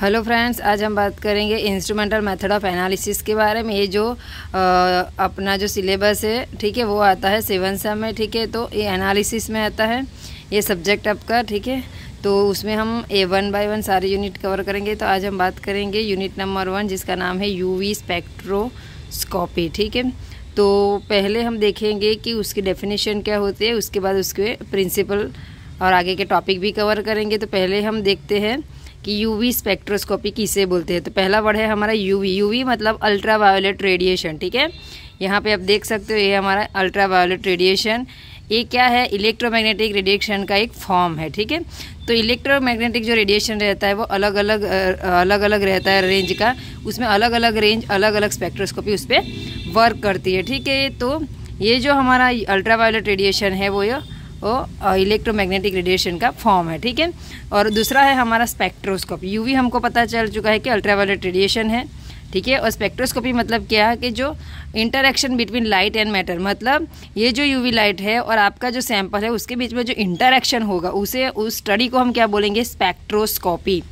Hello friends आज हम बात करेंगे इंस्ट्रूमेंटल मेथड ऑफ एनालिसिस के बारे में ये जो आ, अपना जो सिलेबस है ठीक है वो आता है सेवन सम में ठीक है तो ये एनालिसिस में आता है ये सब्जेक्ट आपका ठीक है तो उसमें हम ए वन बाई वन सारे यूनिट कवर करेंगे तो आज हम बात करेंगे यूनिट नंबर वन जिसका नाम है यू स्पेक्ट्रोस्कोपी ठीक है तो पहले हम देखेंगे कि उसकी डेफिनेशन क्या होती है उसके बाद उसके प्रिंसिपल और आगे के टॉपिक भी कवर करेंगे तो पहले हम देखते हैं कि यूवी स्पेक्ट्रोस्कोपी किसे बोलते हैं तो पहला वर्ड है हमारा यूवी यूवी मतलब वायोलेट रेडिएशन ठीक है यहाँ पे आप देख सकते हो ये हमारा अल्ट्रा वायोलेट रेडिएशन ये क्या है इलेक्ट्रोमैग्नेटिक रेडिएशन का एक फॉर्म है ठीक है तो इलेक्ट्रोमैग्नेटिक जो रेडिएशन रहता है वो अलग अलग अलग अलग रहता है रेंज का उसमें अलग अलग रेंज अलग अलग स्पेक्ट्रोस्कोपी उस पर वर्क करती है ठीक है तो ये जो हमारा वायोलेट रेडिएशन है वो ये वो इलेक्ट्रोमैग्नेटिक रेडिएशन का फॉर्म है ठीक है और दूसरा है हमारा स्पेक्ट्रोस्कोप यूवी हमको पता चल चुका है कि अल्ट्रावायलेट रेडिएशन है ठीक है और स्पेक्ट्रोस्कोपी मतलब क्या है कि जो interaction between light and matter मतलब ये जो यूवी लाइट है और आपका जो सैंपल है उसके बीच में जो इंटरेक्शन होगा उसे उस स्टडी को हम क्या बोलेंगे स्पेक्ट्रोस्कोपी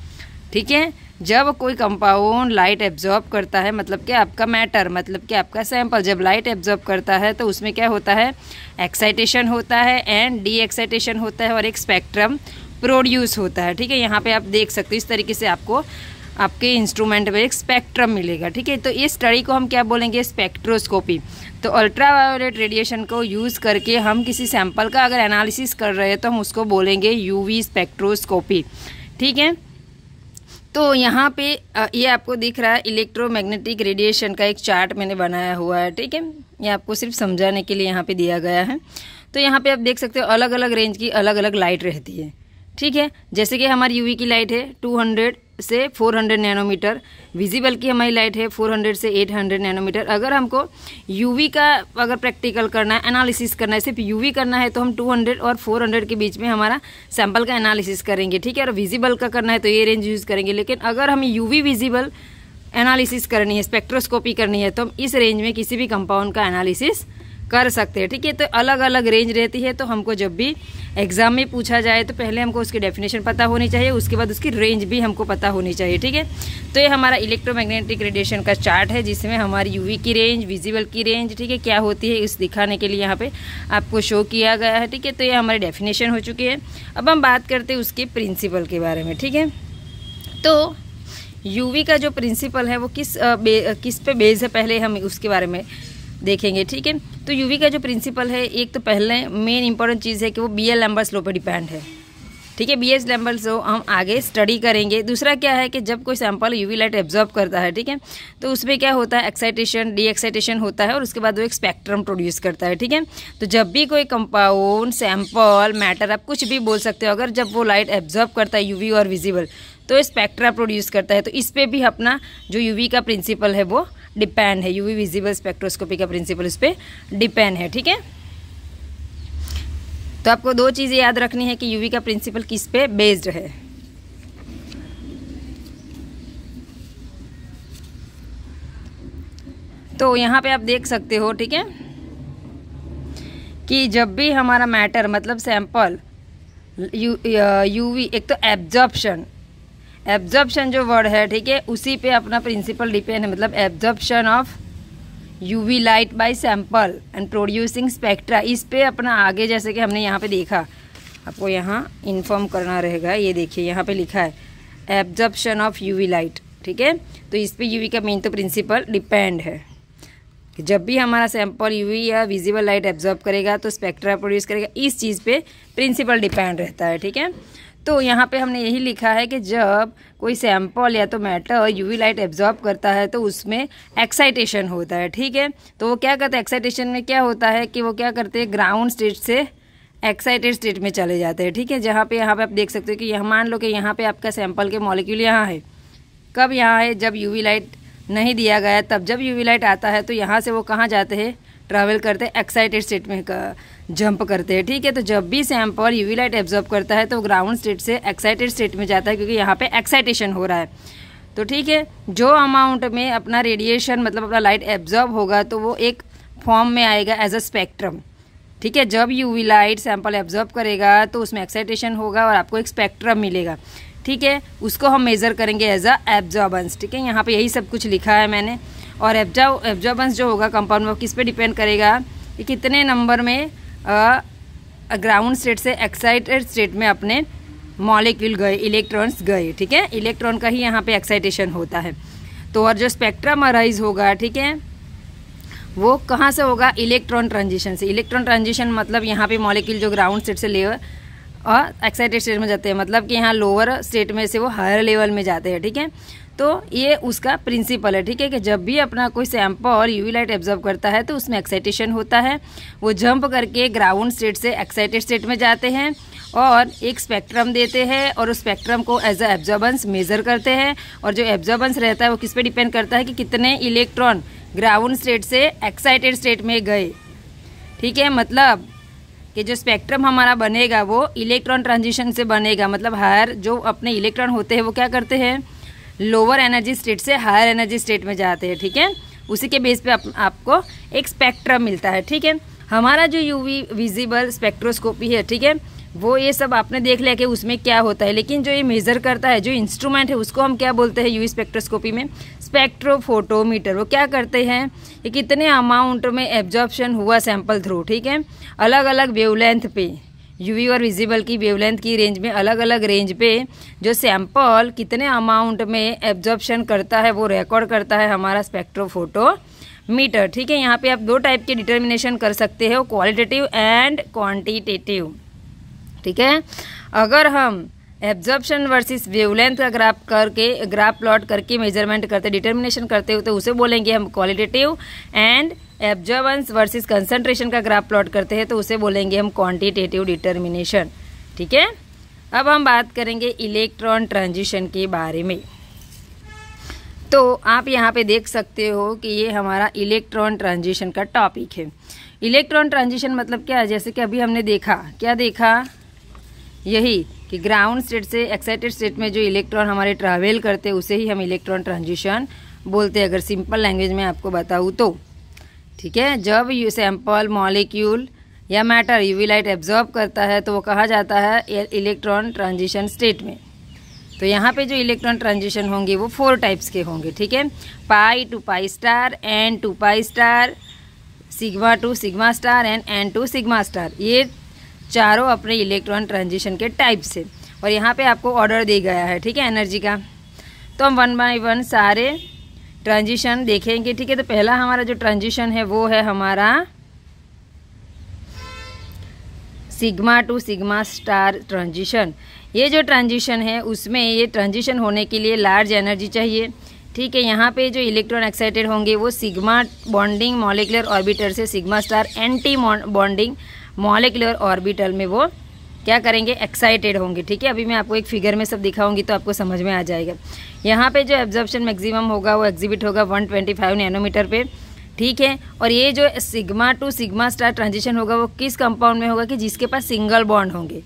ठीक है जब कोई कंपाउंड लाइट एब्जॉर्ब करता है मतलब कि आपका मैटर मतलब कि आपका सैम्पल जब लाइट एब्जॉर्ब करता है तो उसमें क्या होता है एक्साइटेशन होता है एंड डी एक्साइटेशन होता है और एक स्पेक्ट्रम प्रोड्यूस होता है ठीक है यहाँ पे आप देख सकते हो इस तरीके से आपको आपके इंस्ट्रूमेंट में एक स्पेक्ट्रम मिलेगा ठीक है तो इस स्टडी को हम क्या बोलेंगे स्पेक्ट्रोस्कोपी तो अल्ट्रावायोलेट रेडिएशन को यूज़ करके हम किसी सैंपल का अगर एनालिसिस कर रहे हैं तो हम उसको बोलेंगे यूवी स्पेक्ट्रोस्कोपी ठीक है तो यहाँ पे ये आपको दिख रहा है इलेक्ट्रोमैग्नेटिक रेडिएशन का एक चार्ट मैंने बनाया हुआ है ठीक है ये आपको सिर्फ समझाने के लिए यहाँ पे दिया गया है तो यहाँ पे आप देख सकते हो अलग अलग रेंज की अलग अलग लाइट रहती है ठीक है जैसे कि हमारी यूवी की लाइट है 200 से 400 नैनोमीटर विजिबल की हमारी लाइट है 400 से 800 नैनोमीटर अगर हमको यूवी का अगर प्रैक्टिकल करना है एनालिसिस करना है सिर्फ यूवी करना है तो हम 200 और 400 के बीच में हमारा सैंपल का एनालिसिस करेंगे ठीक है और विजिबल का करना है तो ये रेंज यूज़ करेंगे लेकिन अगर हम यू विजिबल एनालिसिस करनी है स्पेक्ट्रोस्कोपी करनी है तो हम इस रेंज में किसी भी कंपाउंड का एनालिसिस कर सकते हैं ठीक है तो अलग अलग रेंज रहती है तो हमको जब भी एग्ज़ाम में पूछा जाए तो पहले हमको उसकी डेफिनेशन पता होनी चाहिए उसके बाद उसकी रेंज भी हमको पता होनी चाहिए ठीक है तो ये हमारा इलेक्ट्रोमैग्नेटिक रेडिएशन का चार्ट है जिसमें हमारी यूवी की रेंज विजिबल की रेंज ठीक है क्या होती है इस दिखाने के लिए यहाँ पे आपको शो किया गया है ठीक है तो ये हमारी डेफिनेशन हो चुकी है अब हम बात करते हैं उसके प्रिंसिपल के बारे में ठीक है तो यूवी का जो प्रिंसिपल है वो किस आ, किस पे बेस है पहले हम उसके बारे में देखेंगे ठीक है तो यूवी का जो प्रिंसिपल है एक तो पहले मेन इंपॉर्टेंट चीज़ है कि वो बी एल लैम्बर्स लो पर डिपेंड है ठीक है बी एस लैम्बल को हम आगे स्टडी करेंगे दूसरा क्या है कि जब कोई सैंपल यूवी लाइट एब्जॉर्ब करता है ठीक है तो उसमें क्या होता है एक्साइटेशन डी एक्साइटेशन होता है और उसके बाद वो एक स्पेक्ट्रम प्रोड्यूस करता है ठीक है तो जब भी कोई कंपाउंड सैंपल मैटर आप कुछ भी बोल सकते हो अगर जब वो लाइट एब्जॉर्ब करता है यूवी और विजिबल तो स्पेक्ट्रा प्रोड्यूस करता है तो इस पर भी अपना जो यूवी का प्रिंसिपल है वो डिपेंड है यूवी विजिबल स्पेक्ट्रोस्कोपी का प्रिंसिपल उस पर डिपेंड है ठीक है तो आपको दो चीज़ें याद रखनी है कि यूवी का प्रिंसिपल किस पे बेस्ड है तो यहाँ पे आप देख सकते हो ठीक है कि जब भी हमारा मैटर मतलब सैंपल यू यूवी एक तो एब्जॉर्प्शन एब्जॉर्प्शन जो वर्ड है ठीक है उसी पे अपना प्रिंसिपल डिपेंड है मतलब absorption of UV light by sample and producing spectra इस पे अपना आगे जैसे कि हमने यहाँ पे देखा आपको यहाँ इन्फॉर्म करना रहेगा ये देखिए यहाँ पे लिखा है एब्जॉर्प्शन ऑफ यूवी लाइट ठीक है तो इस पे यूवी का मेन तो प्रिंसिपल डिपेंड है कि जब भी हमारा सैंपल यूवी या विजिबल लाइट एब्जॉर्ब करेगा तो स्पेक्ट्रा प्रोड्यूस करेगा इस चीज़ पे प्रिंसिपल डिपेंड रहता है ठीक है तो यहाँ पे हमने यही लिखा है कि जब कोई सैंपल या तो मैटर यूवी लाइट एब्जॉर्ब करता है तो उसमें एक्साइटेशन होता है ठीक है तो वो क्या करते हैं एक्साइटेशन में क्या होता है कि वो क्या करते हैं ग्राउंड स्टेट से एक्साइटेड स्टेट में चले जाते हैं ठीक है जहाँ पे यहाँ पे आप देख सकते हो कि यह मान लो कि यहाँ पे आपका सैंपल के मॉलिक्यूल यहाँ है कब यहाँ है जब यूवी लाइट नहीं दिया गया तब जब यूवी लाइट आता है तो यहाँ से वो कहाँ जाते हैं ट्रैवल करते एक्साइटेड स्टेट में जंप करते हैं ठीक है तो जब भी सैंपल यूवी लाइट एब्जॉर्ब करता है तो ग्राउंड स्टेट से एक्साइटेड स्टेट में जाता है क्योंकि यहाँ पे एक्साइटेशन हो रहा है तो ठीक है जो अमाउंट में अपना रेडिएशन मतलब अपना लाइट एब्जॉर्ब होगा तो वो एक फॉर्म में आएगा एज अ स्पेक्ट्रम ठीक है जब यू लाइट सैंपल एब्जॉर्ब करेगा तो उसमें एक्साइटेशन होगा और आपको एक स्पेक्ट्रम मिलेगा ठीक है उसको हम मेज़र करेंगे एज अ एब्जॉर्बेंस ठीक है यहाँ पर यही सब कुछ लिखा है मैंने और एब्जॉ एब्जॉर्बेंस जो होगा कंपाउंड वो किस पर डिपेंड करेगा कि कितने नंबर में ग्राउंड स्टेट से एक्साइटेड स्टेट में अपने मॉलिक्यूल गए इलेक्ट्रॉन्स गए ठीक है इलेक्ट्रॉन का ही यहाँ पे एक्साइटेशन होता है तो और जो स्पेक्ट्रम अराइज होगा ठीक है वो कहाँ से होगा इलेक्ट्रॉन ट्रांजिशन से इलेक्ट्रॉन ट्रांजिशन मतलब यहाँ पे मॉलिक्यूल जो ग्राउंड स्टेट से लेवर और एक्साइटेड स्टेट में जाते हैं मतलब कि यहाँ लोअर स्टेट में से वो हायर लेवल में जाते हैं ठीक है थीके? तो ये उसका प्रिंसिपल है ठीक है कि जब भी अपना कोई सैम्पल और यूवी लाइट एब्जॉर्व करता है तो उसमें एक्साइटेशन होता है वो जंप करके ग्राउंड स्टेट से एक्साइटेड स्टेट में जाते हैं और एक स्पेक्ट्रम देते हैं और उस स्पेक्ट्रम को एज अ एब्जॉर्बेंस मेज़र करते हैं और जो एब्जॉर्बेंस रहता है वो किस पे डिपेंड करता है कि कितने इलेक्ट्रॉन ग्राउंड स्टेट से एक्साइटेड स्टेट में गए ठीक है मतलब कि जो स्पेक्ट्रम हमारा बनेगा वो इलेक्ट्रॉन ट्रांजिशन से बनेगा मतलब हायर जो अपने इलेक्ट्रॉन होते हैं वो क्या करते हैं लोअर एनर्जी स्टेट से हायर एनर्जी स्टेट में जाते हैं ठीक है थीके? उसी के बेस पे आप, आपको एक स्पेक्ट्रम मिलता है ठीक है हमारा जो यूवी विजिबल स्पेक्ट्रोस्कोपी है ठीक है वो ये सब आपने देख लिया कि उसमें क्या होता है लेकिन जो ये मेज़र करता है जो इंस्ट्रूमेंट है उसको हम क्या बोलते हैं यूवी स्पेक्ट्रोस्कोपी में स्पेक्ट्रोफोटोमीटर वो क्या करते हैं ये कितने अमाउंट में एब्जॉर्प्शन हुआ सैंपल थ्रू ठीक है अलग अलग वेवलेंथ पे यूवी और विजिबल की वेवलेंथ की रेंज में अलग अलग रेंज पे जो सैंपल कितने अमाउंट में एब्जॉर्प्शन करता है वो रिकॉर्ड करता है हमारा स्पेक्ट्रोफोटो मीटर ठीक है यहाँ पे आप दो टाइप के डिटर्मिनेशन कर सकते हो क्वालिटेटिव एंड क्वांटिटेटिव ठीक है अगर हम एब्जॉर्प्शन वर्सेस वेवलेंथ का ग्राफ करके ग्राफ प्लॉट करके मेजरमेंट करते डिटर्मिनेशन करते हुए तो उसे बोलेंगे हम qualitative and absorbance versus concentration का ग्राफ प्लॉट करते हैं तो उसे बोलेंगे हम क्वांटिटेटिव डिटर्मिनेशन ठीक है अब हम बात करेंगे इलेक्ट्रॉन ट्रांजिशन के बारे में तो आप यहाँ पे देख सकते हो कि ये हमारा इलेक्ट्रॉन ट्रांजिशन का टॉपिक है इलेक्ट्रॉन ट्रांजिशन मतलब क्या है जैसे कि अभी हमने देखा क्या देखा यही कि ग्राउंड स्टेट से एक्साइटेड स्टेट में जो इलेक्ट्रॉन हमारे ट्रैवल करते हैं उसे ही हम इलेक्ट्रॉन ट्रांजिशन बोलते हैं अगर सिंपल लैंग्वेज में आपको बताऊँ तो ठीक है जब यू सैम्पल मॉलिक्यूल या मैटर यूवी लाइट एब्जॉर्ब करता है तो वो कहा जाता है इलेक्ट्रॉन ट्रांजिशन स्टेट में तो यहाँ पे जो इलेक्ट्रॉन ट्रांजिशन होंगे वो फोर टाइप्स के होंगे ठीक है pi to pi star n to pi star sigma to sigma star and n to sigma star ये चारों अपने इलेक्ट्रॉन ट्रांजिशन के टाइप से और यहाँ पे आपको ऑर्डर दे गया है ठीक है एनर्जी का तो हम वन बाई वन सारे ट्रांजिशन देखेंगे ठीक है तो पहला हमारा जो ट्रांजिशन है वो है हमारा sigma to sigma star transition ये जो ट्रांजिशन है उसमें ये ट्रांजिशन होने के लिए लार्ज एनर्जी चाहिए ठीक है यहाँ पे जो इलेक्ट्रॉन एक्साइटेड होंगे वो सिग्मा बॉन्डिंग मॉलिकुलर ऑर्बिटर से sigma star antibonding molecular orbital में वो क्या करेंगे एक्साइटेड होंगे ठीक है अभी मैं आपको एक फिगर में सब दिखाऊंगी तो आपको समझ में आ जाएगा यहाँ पे जो एब्जॉर्प्शन मैक्सिमम होगा वो एग्जिबिट होगा 125 नैनोमीटर पे ठीक है और ये जो sigma to sigma star transition होगा वो किस कंपाउंड में होगा कि जिसके पास सिंगल बॉन्ड होंगे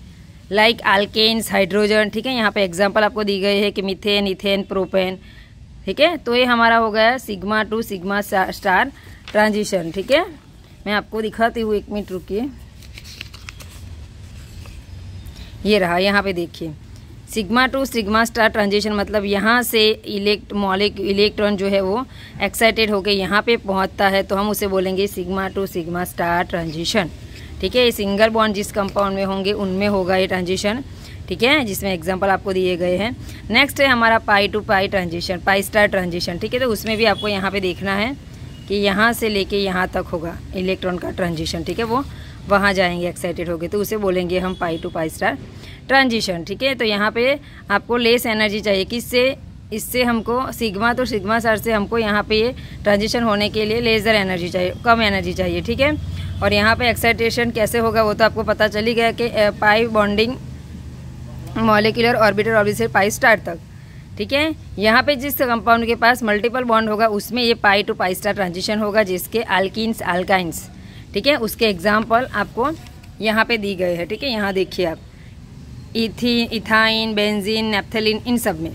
लाइक आल्केन्स हाइड्रोजन ठीक है यहाँ पर एग्जाम्पल आपको दी गई है कि मिथेन इथेन प्रोपेन ठीक है तो ये हमारा हो गया sigma to sigma star transition ठीक है मैं आपको दिखाती हूँ एक मिनट रुकी ये रहा यहाँ पे देखिए sigma to sigma star transition मतलब यहाँ से इलेक्ट मॉलिक इलेक्ट्रॉन जो है वो एक्साइटेड होकर यहाँ पे पहुँचता है तो हम उसे बोलेंगे sigma to sigma star transition ठीक है ये सिंगल बॉन्ड जिस कंपाउंड में होंगे उनमें होगा ये ट्रांजिशन ठीक है जिसमें एग्जाम्पल आपको दिए गए हैं नेक्स्ट है हमारा pi to pi transition pi star transition ठीक है तो उसमें भी आपको यहाँ पे देखना है कि यहाँ से लेके यहाँ तक होगा इलेक्ट्रॉन का ट्रांजिशन ठीक है वो वहाँ जाएंगे एक्साइटेड होके तो उसे बोलेंगे हम pi to pi star transition ठीक है तो यहाँ पे आपको लेस एनर्जी चाहिए किससे इससे हमको सिग्मा तो सिग्मा सर से हमको यहाँ पे ये ट्रांजिशन होने के लिए लेज़र एनर्जी चाहिए कम एनर्जी चाहिए ठीक है और यहाँ पे एक्साइटेशन कैसे होगा वो तो आपको पता चली गया कि pi bonding molecular orbital orbit से पाई स्टार तक ठीक है यहाँ पे जिस कंपाउंड के पास मल्टीपल बॉन्ड होगा उसमें ये pi to pi star transition होगा जिसके आल्किन्स आल्काइंस ठीक है उसके एग्जाम्पल आपको यहाँ पे दी गए हैं ठीक है यहाँ देखिए आप इथिन इथाइन बेंजीन नेपथेलिन इन सब में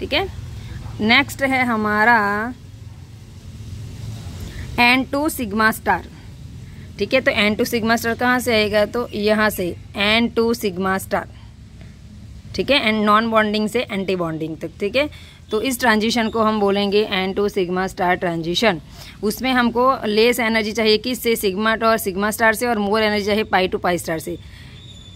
ठीक है नेक्स्ट है हमारा एन टू सिग्मा स्टार ठीक है तो एन टू सिग्मा स्टार कहाँ से आएगा तो यहाँ से एन टू सिग्मा स्टार ठीक है एंड नॉन बॉन्डिंग से एंटी बॉन्डिंग तक ठीक है तो इस ट्रांजिशन को हम बोलेंगे n to sigma star transition उसमें हमको लेस एनर्जी चाहिए किस से सिग्मा और सिग्मा स्टार से और मोर एनर्जी चाहिए पाई टू पाई स्टार से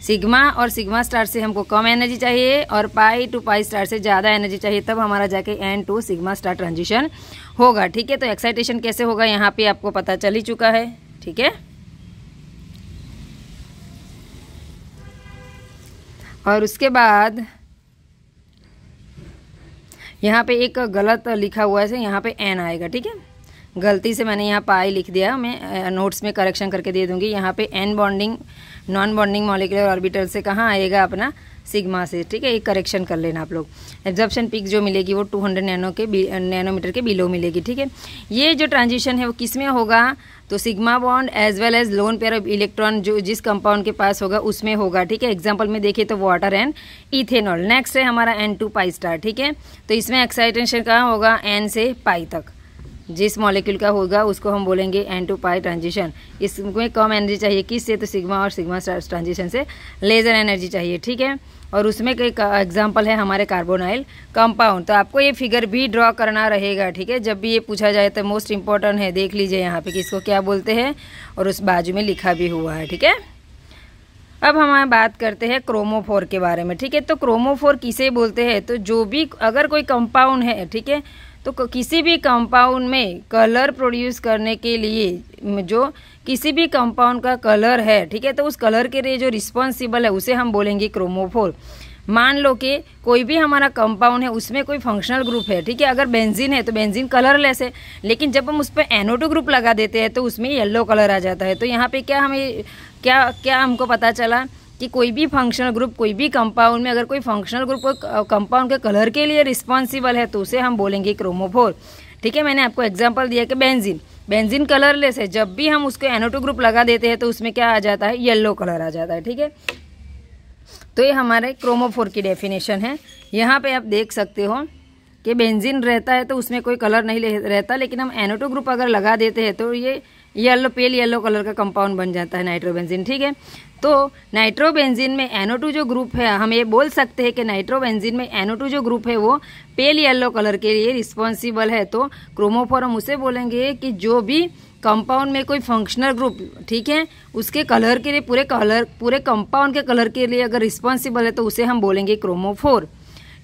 सिग्मा और सिग्मा स्टार से हमको कम एनर्जी चाहिए और पाई टू पाई स्टार से ज़्यादा एनर्जी चाहिए तब हमारा जाके n to sigma star transition होगा ठीक है तो एक्साइटेशन कैसे होगा यहाँ पे आपको पता चल ही चुका है ठीक है और उसके बाद यहाँ पे एक गलत लिखा हुआ है यहाँ पे एन आएगा ठीक है गलती से मैंने यहाँ पाई लिख दिया मैं नोट्स में करेक्शन करके दे दूँगी यहाँ पे n bonding non bonding molecular orbital से कहाँ आएगा अपना सिग्मा से ठीक है एक करेक्शन कर लेना आप लोग एब्जॉर्प्शन पिक जो मिलेगी वो टू हंड्रेड नैनो के नैनोमीटर के बिलो मिलेगी ठीक है ये जो ट्रांजिशन है वो किस में होगा तो sigma bond as well as lone pair of electron जो जिस कंपाउंड के पास होगा उसमें होगा ठीक है एग्जाम्पल में देखिए तो वाटर एंड इथेनॉल नेक्स्ट है हमारा एन टू पाई स्टार ठीक है तो इसमें एक्साइटेशन कहाँ होगा एन से पाई तक जिस मॉलिक्यूल का होगा उसको हम बोलेंगे एन टू पाई ट्रांजिशन इसमें कम एनर्जी चाहिए किस तो से तो सिग्मा और सिग्मा ट्रांजिशन से लेज़र एनर्जी चाहिए ठीक है और उसमें एक एग्जाम्पल है हमारे कार्बोनाइल कंपाउंड तो आपको ये फिगर भी ड्रॉ करना रहेगा ठीक है जब भी ये पूछा जाए तो मोस्ट इम्पॉर्टेंट है देख लीजिए यहाँ पे कि इसको क्या बोलते हैं और उस बाजू में लिखा भी हुआ है ठीक है अब हम बात करते हैं क्रोमोफोर के बारे में ठीक है तो क्रोमोफोर किसे बोलते हैं तो जो भी अगर कोई कंपाउंड है ठीक है तो किसी भी कंपाउंड में कलर प्रोड्यूस करने के लिए जो किसी भी कंपाउंड का कलर है ठीक है तो उस कलर के लिए जो रिस्पॉन्सिबल है उसे हम बोलेंगे क्रोमोफोर मान लो कि कोई भी हमारा कंपाउंड है उसमें कोई फंक्शनल ग्रुप है ठीक है अगर बेंजीन है तो बेंजीन कलरलेस है लेकिन जब हम उस पर एनोटो ग्रुप लगा देते हैं तो उसमें येलो कलर आ जाता है तो यहाँ पे क्या हमें क्या क्या हमको पता चला कि कोई भी फंक्शनल ग्रुप कोई भी कंपाउंड में अगर कोई फंक्शनल ग्रुप कंपाउंड के कलर के लिए रिस्पॉन्सिबल है तो उसे हम बोलेंगे क्रोमोफोर ठीक है मैंने आपको एग्जाम्पल दिया कि बेंजिन बेंजिन कलरलेस है जब भी हम उसको एनोटो ग्रुप लगा देते हैं तो उसमें क्या आ जाता है येलो कलर आ जाता है ठीक है तो ये हमारे क्रोमोफोर की डेफिनेशन है यहाँ पे आप देख सकते हो कि बेंजिन रहता है तो उसमें कोई कलर नहीं रहता लेकिन हम एनोटो ग्रुप अगर लगा देते हैं तो ये येलो पेल येलो कलर का कंपाउंड बन जाता है नाइट्रोबेंजिन ठीक है तो नाइट्रोबेंजिन में एनो टू जो ग्रुप है हम ये बोल सकते हैं कि नाइट्रोबेंजिन में एनो टू जो ग्रुप है वो पेल येलो कलर के लिए रिस्पॉन्सिबल है तो क्रोमोफोर हम उसे बोलेंगे कि जो भी कंपाउंड में कोई फंक्शनल ग्रुप ठीक है उसके कलर के लिए पूरे कलर पूरे कंपाउंड के कलर के लिए अगर रिस्पॉन्सिबल है तो उसे हम बोलेंगे क्रोमोफोर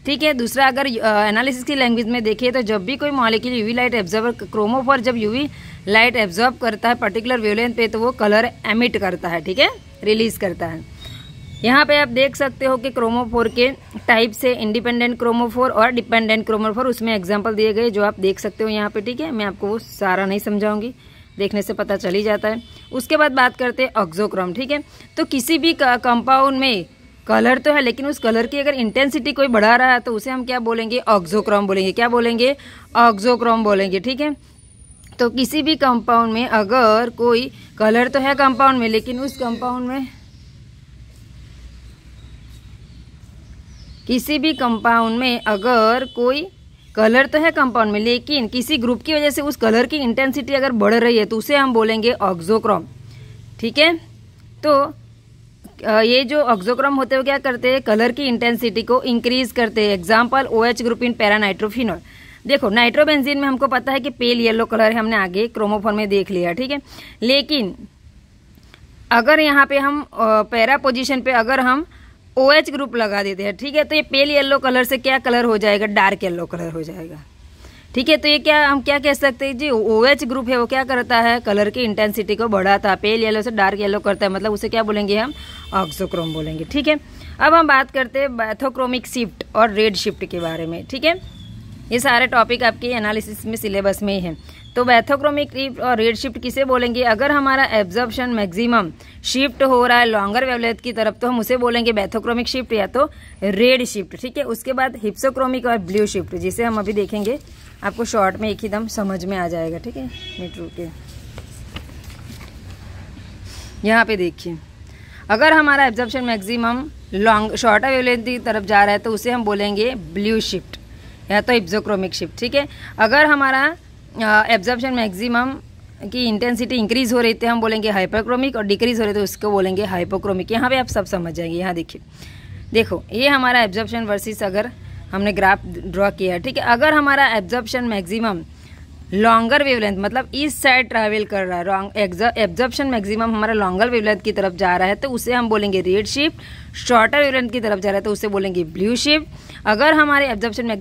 ठीक है दूसरा अगर एनालिसिस की लैंग्वेज में देखिए तो जब भी कोई molecule UV light absorb chromo पर जब यूवी लाइट एब्जॉर्ब करता है पर्टिकुलर वेवलेंथ पे तो वो कलर एमिट करता है ठीक है रिलीज करता है यहाँ पे आप देख सकते हो कि क्रोमोफोर के टाइप से इंडिपेंडेंट क्रोमोफोर और डिपेंडेंट क्रोमोफोर उसमें एग्जाम्पल दिए गए जो आप देख सकते हो यहाँ पे ठीक है मैं आपको वो सारा नहीं समझाऊंगी देखने से पता चल ही जाता है उसके बाद बात करते हैं ऑक्जोक्रोम ठीक है तो किसी भी कंपाउंड में कलर तो है लेकिन उस कलर की अगर इंटेंसिटी कोई बढ़ा रहा है तो उसे हम क्या बोलेंगे ऑक्जोक्रोम बोलेंगे क्या बोलेंगे ऑक्जोक्रोम बोलेंगे ठीक है तो किसी भी कंपाउंड में अगर कोई कलर तो है कंपाउंड में लेकिन उस कंपाउंड में किसी भी कंपाउंड में अगर कोई कलर तो है कंपाउंड में लेकिन किसी ग्रुप की वजह से उस कलर की इंटेंसिटी अगर बढ़ रही है तो उसे हम बोलेंगे ऑक्जोक्रोम ठीक है तो ये जो ऑक्सोक्रम होते हुए क्या करते हैं कलर की इंटेंसिटी को इंक्रीज करते हैं example O H group in nitrophenol देखो नाइट्रोबेंजीन में हमको पता है कि पेल येलो कलर है हमने आगे क्रोमोफोन में देख लिया ठीक है लेकिन अगर यहाँ पे हम पैरा पोजिशन पे अगर हम ओ एच ग्रुप लगा देते हैं ठीक है तो ये पेल येलो कलर से क्या कलर हो जाएगा डार्क येलो कलर हो जाएगा ठीक है तो ये क्या हम क्या कह सकते हैं जी ओ एच OH ग्रुप है वो क्या करता है कलर की इंटेंसिटी को बढ़ाता है पेल येलो से डार्क येलो करता है मतलब उसे क्या बोलेंगे हम ऑक्सोक्रोम बोलेंगे ठीक है अब हम बात करते हैं बैथोक्रोमिक शिफ्ट और रेड शिफ्ट के बारे में ठीक है ये सारे टॉपिक आपके एनालिसिस में सिलेबस में ही है तो बैथोक्रोमिक और रेड शिफ्ट किसे बोलेंगे अगर हमारा एब्जॉर्प्शन मैक्सिमम शिफ्ट हो रहा है लॉन्गर वेवलेट की तरफ तो हम उसे बोलेंगे बैथोक्रोमिक शिफ्ट या तो रेड शिफ्ट ठीक है उसके बाद हिप्सोक्रोमिक और ब्लू शिफ्ट जिसे हम अभी देखेंगे आपको शॉर्ट में एक ही दम समझ में आ जाएगा ठीक है मीटर के यहाँ पे देखिए अगर हमारा absorption maximum long short wavelength की तरफ जा रहा है तो उसे हम बोलेंगे ब्लू शिफ्ट या तो इब्जोक्रोमिक शिफ्ट ठीक है अगर हमारा एब्जॉर्प्शन मैक्सिमम की इंटेंसिटी इंक्रीज हो रही थी हम बोलेंगे हाइपोक्रोमिक और डिक्रीज हो रही तो उसको बोलेंगे हाइपोक्रोमिक यहाँ पे आप सब समझ जाएंगे यहाँ देखिए देखो ये हमारा एब्जॉर्प्शन वर्सेस अगर हमने ग्राफ ड्रॉ किया है ठीक है अगर हमारा एब्जॉर्प्शन मैक्सिमम लॉन्गर वेवलेंथ मतलब इस साइड ट्रैवल कर रहा है एब्जॉर्प्शन मैक्सिमम हमारा लॉन्गर वेवलेंथ की तरफ जा रहा है तो उसे हम बोलेंगे रेड शिफ्ट शॉर्टर वेवलेंथ की तरफ जा रहा है तो उसे बोलेंगे ब्लू शिफ्ट अगर हमारे एब्जॉर्प्शन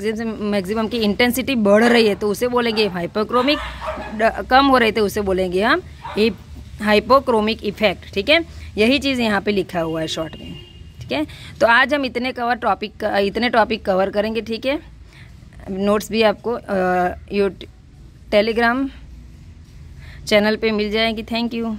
मैक्सिमम की इंटेंसिटी बढ़ रही है तो उसे बोलेंगे हाइपोक्रोमिक कम हो रही है तो उसे बोलेंगे हम हाइपोक्रोमिक इफेक्ट ठीक है यही चीज़ यहाँ पर लिखा हुआ है शॉर्ट में ठीक है तो आज हम इतने कवर टॉपिक इतने टॉपिक कवर करेंगे ठीक है नोट्स भी आपको यूट्यूब टेलीग्राम चैनल पे मिल जाएंगी थैंक यू